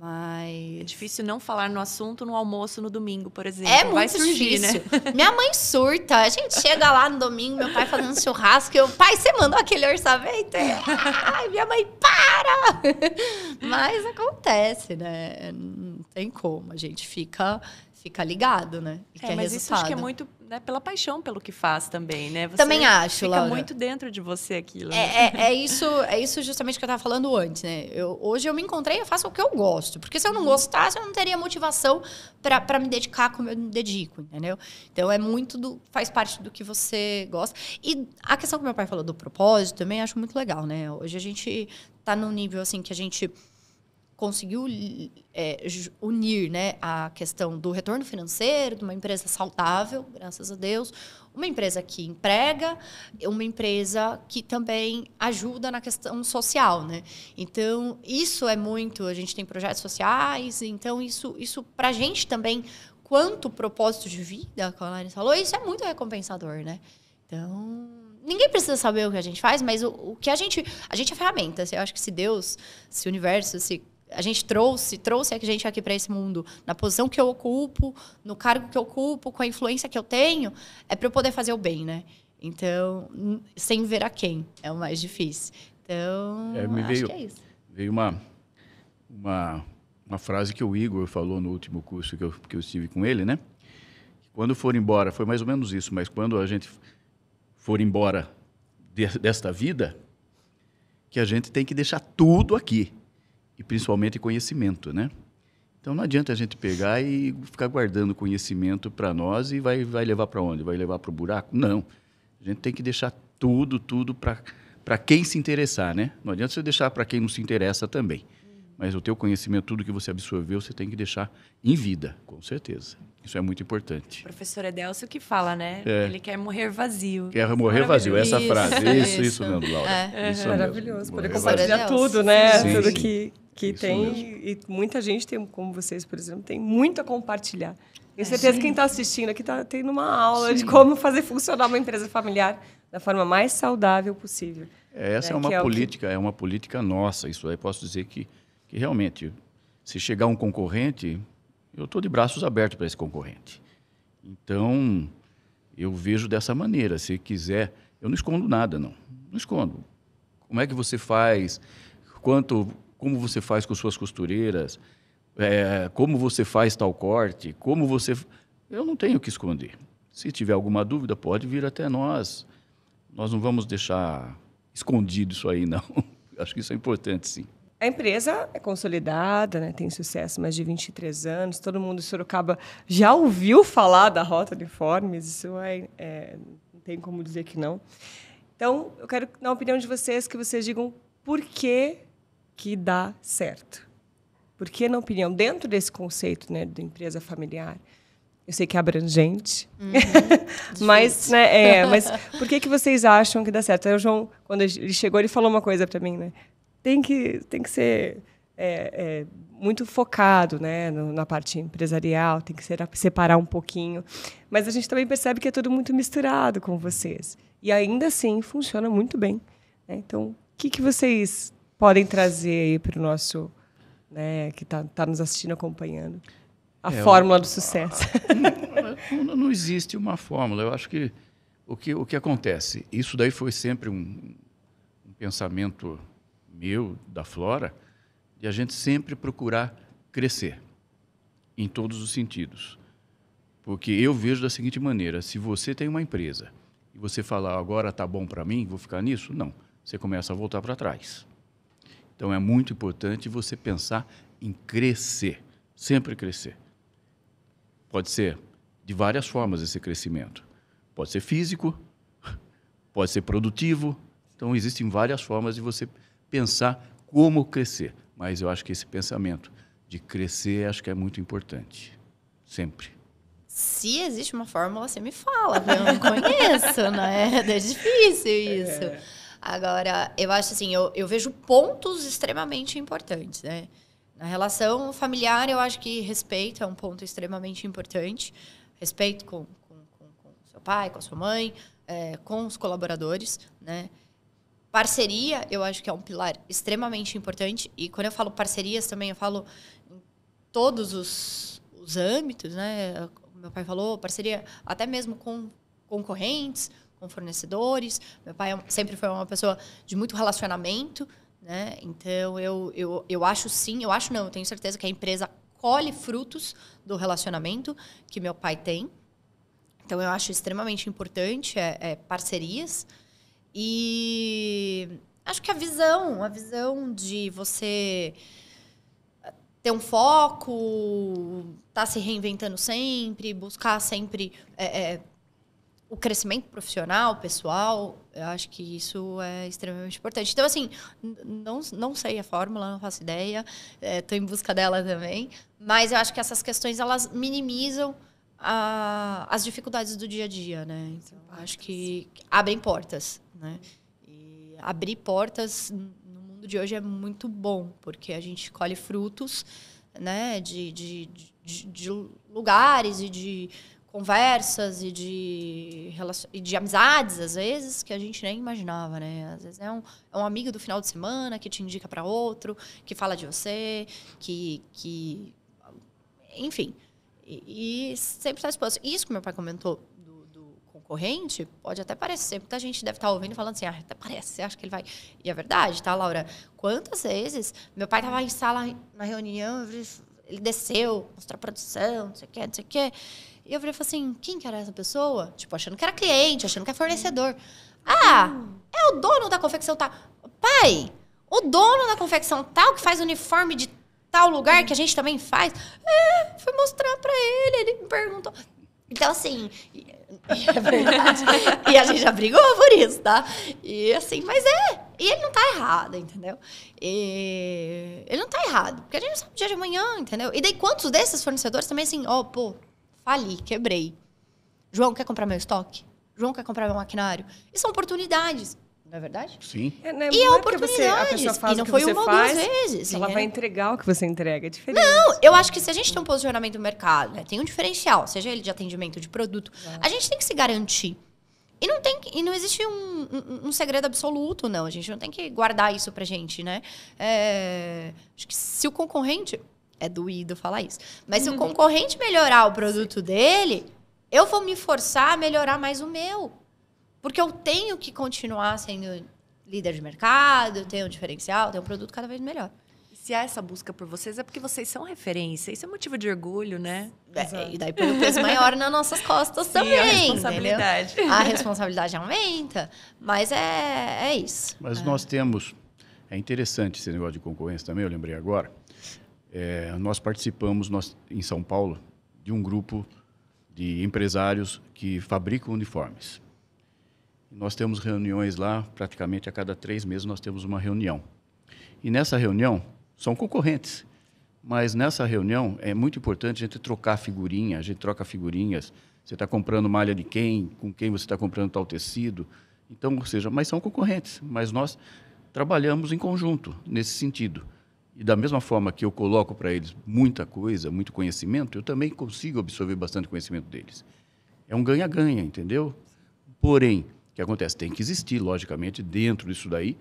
Mas. É difícil não falar no assunto no almoço no domingo, por é exemplo. É Vai muito surgir, né? difícil. Né? <laughs> Minha mãe surta. A gente chega lá no domingo, meu pai fazendo churrasco. Eu, pai, você mandou aquele orçamento? Ai, minha mãe, para! <laughs> Mas acontece, né? Não tem como. A gente fica fica ligado, né? E é, mas resultado. isso acho que é muito né, pela paixão pelo que faz também, né? Você também acho, fica Laura. muito dentro de você aquilo. É, né? é, é, isso, é isso justamente que eu estava falando antes, né? Eu, hoje eu me encontrei e faço o que eu gosto. Porque se eu não uhum. gostasse, eu não teria motivação para me dedicar como eu me dedico, entendeu? Então é muito do. faz parte do que você gosta. E a questão que meu pai falou do propósito também acho muito legal, né? Hoje a gente está num nível assim que a gente conseguiu é, unir né, a questão do retorno financeiro, de uma empresa saudável, graças a Deus, uma empresa que emprega, uma empresa que também ajuda na questão social, né? Então, isso é muito, a gente tem projetos sociais, então isso, isso para a gente também, quanto propósito de vida, como a Lari falou, isso é muito recompensador, né? Então, ninguém precisa saber o que a gente faz, mas o, o que a gente, a gente é ferramenta, assim, eu acho que se Deus, se o universo, se a gente trouxe, trouxe a gente aqui para esse mundo, na posição que eu ocupo, no cargo que eu ocupo, com a influência que eu tenho, é para eu poder fazer o bem, né? Então, sem ver a quem é o mais difícil. Então, é, acho veio, que é isso. Veio uma, uma, uma frase que o Igor falou no último curso que eu, que eu estive com ele, né? Quando for embora, foi mais ou menos isso, mas quando a gente for embora desta vida, que a gente tem que deixar tudo aqui e principalmente conhecimento, né? Então não adianta a gente pegar e ficar guardando conhecimento para nós e vai, vai levar para onde? Vai levar para o buraco? Não. A gente tem que deixar tudo, tudo para quem se interessar, né? Não adianta você deixar para quem não se interessa também mas o teu conhecimento, tudo que você absorveu, você tem que deixar em vida, com certeza. Isso é muito importante. O professor Edelcio que fala, né? É. Ele quer morrer vazio. Quer morrer vazio, essa frase. Isso, isso, isso mesmo, Laura. É. Isso maravilhoso. Poder compartilhar tudo, né? Sim, tudo sim. que, que tem. Mesmo. E muita gente tem, como vocês, por exemplo, tem muito a compartilhar. Tenho é. certeza que quem está assistindo aqui está tendo uma aula sim. de como fazer funcionar uma empresa familiar da forma mais saudável possível. Essa é, é uma é política, que... é uma política nossa. Isso aí posso dizer que que realmente, se chegar um concorrente, eu estou de braços abertos para esse concorrente. Então, eu vejo dessa maneira. Se quiser, eu não escondo nada, não. Não escondo. Como é que você faz? Quanto, como você faz com suas costureiras? É, como você faz tal corte? Como você? Eu não tenho o que esconder. Se tiver alguma dúvida, pode vir até nós. Nós não vamos deixar escondido isso aí, não. <laughs> Acho que isso é importante, sim. A empresa é consolidada, né? tem sucesso mais de 23 anos. Todo mundo em Sorocaba já ouviu falar da Rota de Uniformes. Isso é, é, não tem como dizer que não. Então, eu quero, na opinião de vocês, que vocês digam por que, que dá certo. Por que, na opinião, dentro desse conceito né, de empresa familiar, eu sei que é abrangente, uhum, <laughs> mas, né, é, mas por que, que vocês acham que dá certo? Aí o João, quando ele chegou, ele falou uma coisa para mim, né? tem que, tem que ser é, é, muito focado né, no, na parte empresarial, tem que ser, separar um pouquinho. Mas a gente também percebe que é tudo muito misturado com vocês. E ainda assim funciona muito bem. Né? Então, o que, que vocês podem trazer para o nosso. Né, que está tá nos assistindo, acompanhando? A é, fórmula do sucesso. A, <laughs> não, não, existe uma fórmula. Eu acho que o, que o que acontece, isso daí foi sempre um, um pensamento meu, da Flora, de a gente sempre procurar crescer em todos os sentidos. Porque eu vejo da seguinte maneira: se você tem uma empresa e você falar agora está bom para mim, vou ficar nisso, não. Você começa a voltar para trás. Então é muito importante você pensar em crescer, sempre crescer. Pode ser de várias formas esse crescimento. Pode ser físico, pode ser produtivo. Então existem várias formas de você pensar como crescer. Mas eu acho que esse pensamento de crescer acho que é muito importante, sempre. Se existe uma fórmula, você me fala, eu não conheço, <laughs> né? É difícil isso. É. Agora, eu acho assim, eu, eu vejo pontos extremamente importantes, né? Na relação familiar, eu acho que respeito é um ponto extremamente importante. Respeito com, com, com, com seu pai, com a sua mãe, é, com os colaboradores, né? Parceria, eu acho que é um pilar extremamente importante. E quando eu falo parcerias também, eu falo em todos os, os âmbitos, né? Meu pai falou parceria até mesmo com concorrentes, com fornecedores. Meu pai é sempre foi uma pessoa de muito relacionamento, né? Então eu, eu, eu acho sim, eu acho não, eu tenho certeza que a empresa colhe frutos do relacionamento que meu pai tem. Então eu acho extremamente importante é, é parcerias. E acho que a visão, a visão de você ter um foco, estar tá se reinventando sempre, buscar sempre é, é, o crescimento profissional, pessoal, eu acho que isso é extremamente importante. Então, assim, não, não sei a fórmula, não faço ideia, estou é, em busca dela também, mas eu acho que essas questões elas minimizam a, as dificuldades do dia a dia, né? Então, acho que abrem portas, né? E abrir portas no mundo de hoje é muito bom, porque a gente colhe frutos, né? De, de, de, de lugares e de conversas e de, e de amizades, às vezes, que a gente nem imaginava, né? Às vezes é um, é um amigo do final de semana que te indica para outro, que fala de você, que. que... Enfim. E, sempre está exposto. Isso que meu pai comentou do, do, concorrente, pode até parecer, muita gente deve estar tá ouvindo e falando assim, ah, até parece, você acha que ele vai. E é verdade, tá, Laura? Quantas vezes meu pai estava em sala na reunião, ele desceu, mostrou a produção, não sei o quê, não sei o quê. E eu falei assim, quem que era essa pessoa? Tipo, achando que era cliente, achando que era é fornecedor. Ah, é o dono da confecção tal. Tá... Pai, o dono da confecção tal que faz uniforme de tal lugar que a gente também faz. É, fui mostrar para ele, ele me perguntou. Então, assim, é verdade. <laughs> e a gente já brigou por isso, tá? E assim, mas é. E ele não tá errado, entendeu? E ele não tá errado, porque a gente não sabe o dia de amanhã, entendeu? E daí quantos desses fornecedores também assim, ó, oh, pô, fali, quebrei. João quer comprar meu estoque? João quer comprar meu maquinário? E são oportunidades. Não é verdade? Sim. É, né? E é, é a oportunidade. É a e não foi uma ou duas vezes. Ela vai entregar o que você entrega. É diferente. Não, eu acho que se a gente tem um posicionamento do mercado, né, tem um diferencial, seja ele de atendimento de produto, a gente tem que se garantir. E não, tem, e não existe um, um, um, segredo absoluto, não. A gente não tem que guardar isso pra gente, né? É, acho que se o concorrente. É doído falar isso. Mas uhum. se o uhum. concorrente melhorar o produto dele, eu vou me forçar a melhorar mais o meu. Porque eu tenho que continuar sendo líder de mercado, eu tenho um diferencial, eu tenho um produto cada vez melhor. Se há essa busca por vocês, é porque vocês são referência. Isso é motivo de orgulho, né? É, e daí põe um peso maior nas nossas costas <laughs> Sim, também. A responsabilidade. Entendeu? A responsabilidade aumenta, mas é, é isso. Mas é. nós temos. É interessante esse negócio de concorrência também, eu lembrei agora. É, nós participamos nós, em São Paulo de um grupo de empresários que fabricam uniformes. Nós temos reuniões lá, praticamente a cada três meses nós temos uma reunião. E nessa reunião, são concorrentes, mas nessa reunião é muito importante a gente trocar figurinha, a gente troca figurinhas. Você está comprando malha de quem, com quem você está comprando tal tecido. Então, ou seja, mas são concorrentes, mas nós trabalhamos em conjunto nesse sentido. E da mesma forma que eu coloco para eles muita coisa, muito conhecimento, eu também consigo absorver bastante conhecimento deles. É um ganha-ganha, entendeu? Porém, que acontece? Tem que existir, logicamente, dentro disso daí,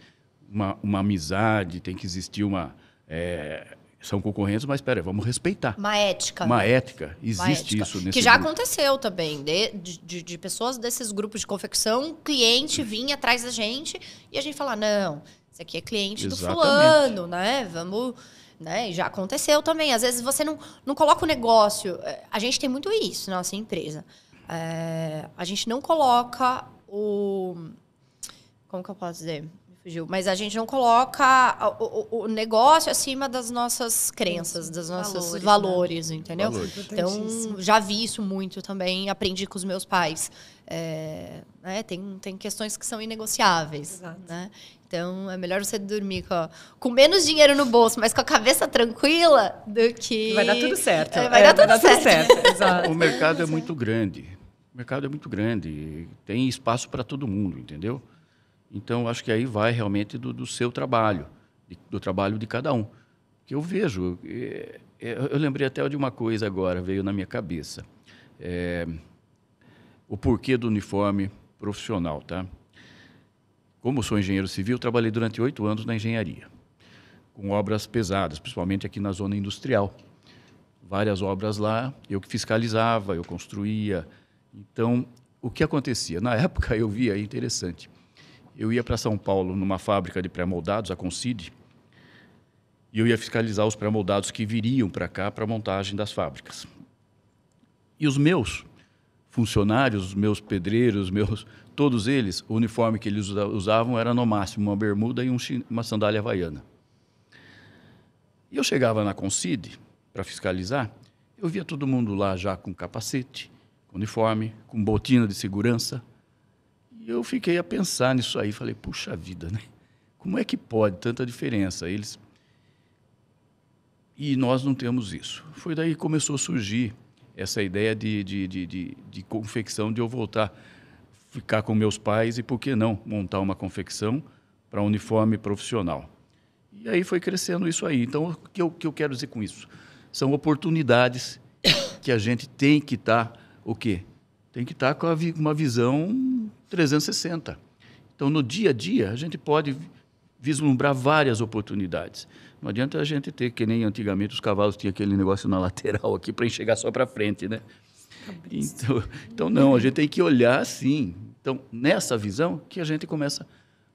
uma, uma amizade, tem que existir uma. É, são concorrentes, mas espera, vamos respeitar. Uma ética. Uma né? ética. Existe uma ética. isso nesse Que já grupo. aconteceu também, de, de, de, pessoas desses grupos de confecção, cliente vinha atrás da gente e a gente fala, não, esse aqui é cliente Exatamente. do fulano, né? Vamos... Né? já aconteceu também. Às vezes você não, não coloca o negócio... Eh, a gente tem muito isso na nossa empresa. É, a gente não coloca o. Como que eu posso dizer? Me fugiu. Mas a gente não coloca o, o, o negócio acima das nossas crenças, dos nossos valores, valores né? entendeu? Valores. Então, já vi isso muito também, aprendi com os meus pais. É, né? tem, tem questões que são inegociáveis. Exato. Né? Então, é melhor você dormir com, com menos dinheiro no bolso, mas com a cabeça tranquila do que. Vai dar tudo certo. É, vai, é, dar, tudo vai certo. dar tudo certo. Exato. O mercado é muito grande o mercado é muito grande, tem espaço para todo mundo, entendeu? Então, acho que aí vai realmente do, do seu trabalho, do trabalho de cada um. Que eu vejo, é, é, eu lembrei até de uma coisa agora, veio na minha cabeça. É, o porquê do uniforme profissional, tá? Como sou engenheiro civil, trabalhei durante oito anos na engenharia, com obras pesadas, principalmente aqui na zona industrial. Várias obras lá, eu que fiscalizava, eu construía, então, o que acontecia? Na época <laughs> eu via, é interessante, eu ia para São Paulo numa fábrica de pré-moldados, a Concide, e eu ia fiscalizar os pré-moldados que viriam para cá para a montagem das fábricas. E os meus funcionários, os meus pedreiros, meus, <laughs> todos eles, o uniforme que eles usavam era no máximo uma bermuda e um, uma sandália havaiana. E eu chegava na Concide para fiscalizar, eu via todo mundo lá já com capacete, uniforme, com botina de segurança. E eu fiquei a pensar nisso aí, falei, puxa vida, né? Como é que pode tanta diferença? Eles e nós não temos isso. Foi daí que começou a surgir essa ideia de, de, de, de, de confecção, de eu voltar, ficar com meus pais e, por que não, montar uma confecção para uniforme profissional. E aí foi crescendo isso aí. Então, o que eu, que eu quero dizer com isso? São oportunidades que a gente tem que estar tá o quê? Tem que estar com uma visão 360. Então, no dia a dia, a gente pode vislumbrar várias oportunidades. Não adianta a gente ter, que nem antigamente os cavalos tinham aquele negócio na lateral aqui para enxergar só para frente, né? Então, então, não, a gente tem que olhar assim. Então, nessa visão que a gente começa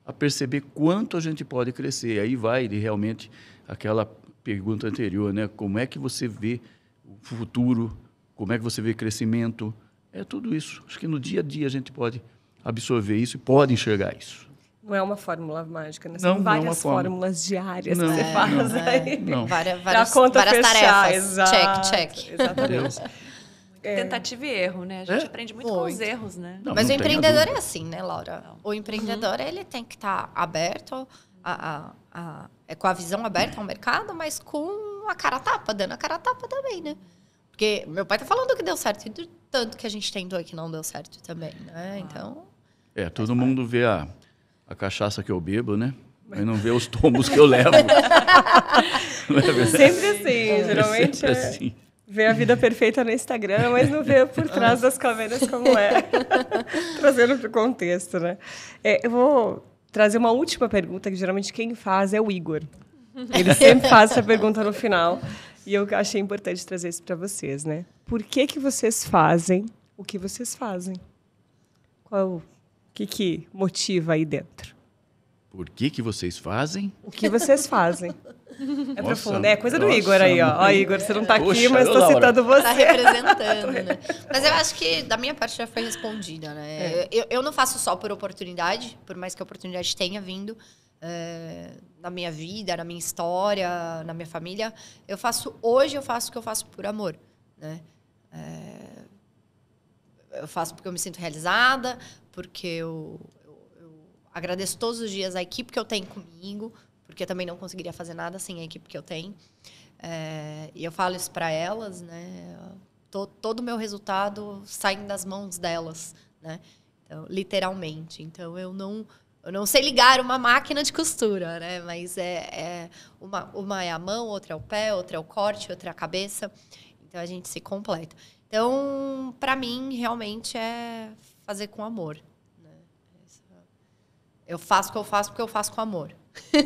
a perceber quanto a gente pode crescer. Aí vai de realmente aquela pergunta anterior, né? Como é que você vê o futuro como é que você vê crescimento. É tudo isso. Acho que no dia a dia a gente pode absorver isso e pode enxergar isso. Não é uma fórmula mágica, né? São não, várias não é fórmulas diárias não, que você é, faz aí. Não. Várias, várias, conta várias fechar, tarefas. Exato, check, check. Exatamente. É. Tentativa e erro, né? A gente é. aprende muito com os erros, né? Mas o empreendedor é assim, né, Laura? O empreendedor, uhum. ele tem que estar tá aberto, a, a, é com a visão aberta ao mercado, mas com a cara tapa, dando a cara tapa também, né? Porque meu pai tá falando que deu certo e do tanto que a gente tentou que não deu certo também, né? Ah. Então. É, todo mundo vê a, a cachaça que eu bebo, né? Mas não vê os tombos que eu levo. <laughs> é sempre assim, é, geralmente. Sempre é... assim. Vê a vida perfeita no Instagram, mas não vê por trás das câmeras como é. <laughs> Trazendo para o contexto, né? É, eu vou trazer uma última pergunta, que geralmente quem faz é o Igor. Ele sempre faz essa pergunta no final. E eu achei importante trazer isso para vocês, né? Por que, que vocês fazem o que vocês fazem? Qual o que, que motiva aí dentro? Por que, que vocês fazem? O que vocês fazem? É, é nossa, profundo, né? é coisa nossa, do Igor aí, ó. Ó, Igor, você não tá Poxa, aqui, mas tô citando tá você. Tá representando, né? <laughs> Mas eu acho que da minha parte já foi respondida, né? É. Eu, eu não faço só por oportunidade, por mais que a oportunidade tenha vindo, é, na minha vida, na minha história, na minha família. Eu faço hoje eu faço o que eu faço por amor, né? É, eu faço porque eu me sinto realizada, porque eu, eu, eu, agradeço todos os dias a equipe que eu tenho comigo, porque eu também não conseguiria fazer nada sem a equipe que eu tenho. É, e eu falo isso para elas, né? Todo o meu resultado sai das mãos delas, né? Então, literalmente. Então eu não eu não sei ligar uma máquina de costura, né? Mas é, é uma, uma é a mão, outra é o pé, outra é o corte, outra é a cabeça. Então a gente se completa. Então, para mim, realmente é fazer com amor. Né? Eu faço o que eu faço porque eu faço com amor.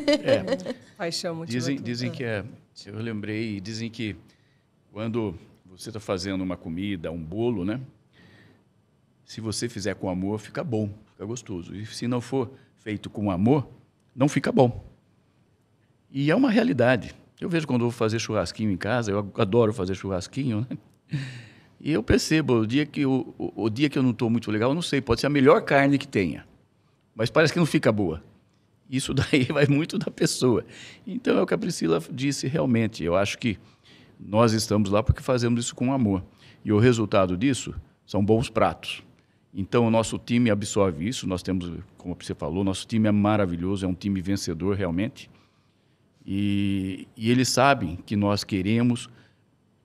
É. <laughs> Paixão muito dizem, dizem que é. Eu lembrei, dizem que quando você está fazendo uma comida, um bolo, né? Se você fizer com amor, fica bom, fica gostoso. E se não for, feito com amor, não fica bom. E é uma realidade. Eu vejo quando eu vou fazer churrasquinho em casa, eu adoro fazer churrasquinho, né? E eu percebo, o dia que eu, o, o dia que eu não estou muito legal, eu não sei, pode ser a melhor carne que tenha, mas parece que não fica boa. Isso <laughs> daí vai muito da pessoa. Então é o que a Priscila disse realmente. Eu acho que nós estamos lá porque fazemos isso com amor. E o resultado disso são bons pratos. Então, o nosso time absorve isso. Nós temos, como você falou, nosso time é maravilhoso, é um time vencedor realmente. E, e eles sabem que nós queremos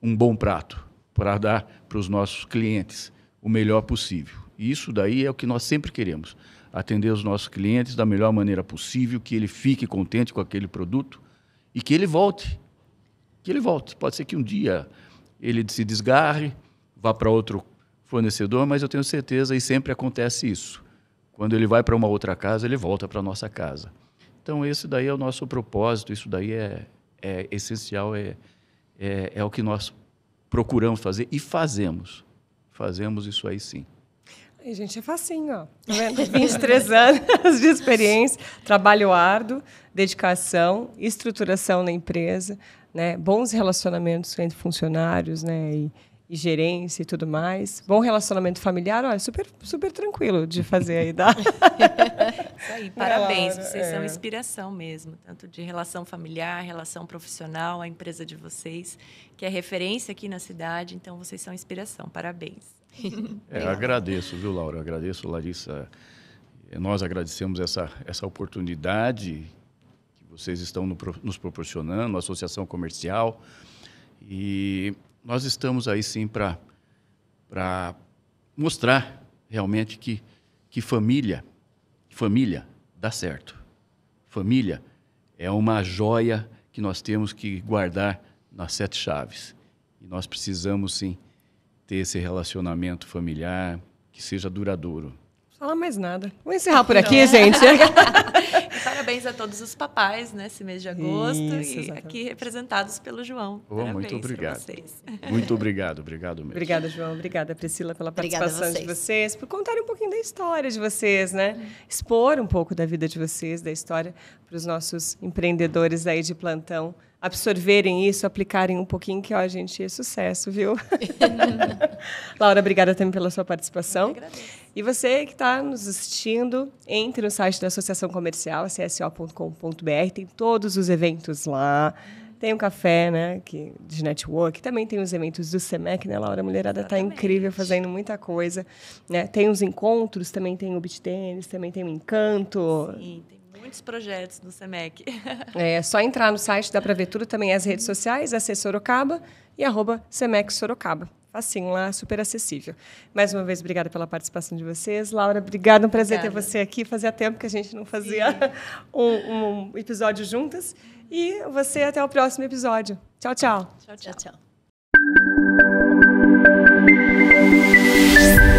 um bom prato para dar para os nossos clientes o melhor possível. E isso daí é o que nós sempre queremos: atender os nossos clientes da melhor maneira possível, que ele fique contente com aquele produto e que ele volte. Que ele volte. Pode ser que um dia ele se desgarre, vá para outro fornecedor, mas eu tenho certeza, e sempre acontece isso. Quando ele vai para uma outra casa, ele volta para a nossa casa. Então, esse daí é o nosso propósito, isso daí é, é essencial, é, é, é o que nós procuramos fazer e fazemos. Fazemos isso aí sim. A gente, é facinho, ó. 23 tá <laughs> anos de experiência, trabalho árduo, dedicação, estruturação na empresa, né? bons relacionamentos entre funcionários, né? E e gerência e tudo mais. Bom relacionamento familiar, olha, super, super tranquilo de fazer aí. Dá. <laughs> Isso aí, é parabéns. vocês é. são inspiração mesmo, tanto de relação familiar, relação profissional, a empresa de vocês, que é referência aqui na cidade, então vocês são inspiração, parabéns. <laughs> É, agradeço, viu, Laura? Agradeço, Larissa. Nós agradecemos essa, essa oportunidade que vocês estão no, nos proporcionando, a Associação Comercial. E nós estamos aí sim para mostrar realmente que, que família, família dá certo. Família é uma joia que nós temos que guardar nas sete chaves. E nós precisamos sim ter esse relacionamento familiar que seja duradouro. Fala mais nada. Vou encerrar tá por aqui, Não. gente. <laughs> <laughs> parabéns a todos os papais, né? Esse mês de agosto. Isso, e exatamente. aqui representados pelo João. Oh, muito obrigado. <laughs> Muito obrigado, obrigado mesmo. Obrigada, João. Obrigada, Priscila, pela participação vocês. de vocês, por contar um pouquinho da história de vocês, né? Expor um pouco da vida de vocês, da história, para os nossos empreendedores aí de plantão absorverem isso, aplicarem um pouquinho, que ó, gente, é sucesso, viu? <laughs> Laura, obrigada também pela sua participação. E você que está nos assistindo, entre no site da Associação Comercial, cso.com.br, tem todos os eventos lá. Tem o um café, né, que, de network. Também tem os eventos do SEMEC, né, Laura? A mulherada está incrível, fazendo muita coisa. Né? Tem os encontros, também tem o beat tênis, também tem o encanto. Sim, tem muitos projetos do SEMEC. <laughs> É só entrar no site, dá para ver tudo também as redes sociais, acessorocaba e arroba SEMEC Sorocaba. Facinho lá, super acessível. Mais uma vez, obrigada pela participação de vocês. Laura, obrigada, um prazer obrigada. ter você aqui. Fazia tempo que a gente não fazia <laughs> um, um episódio juntas. E você até o próximo episódio. Tchau, tchau. Tchau, tchau. tchau, tchau.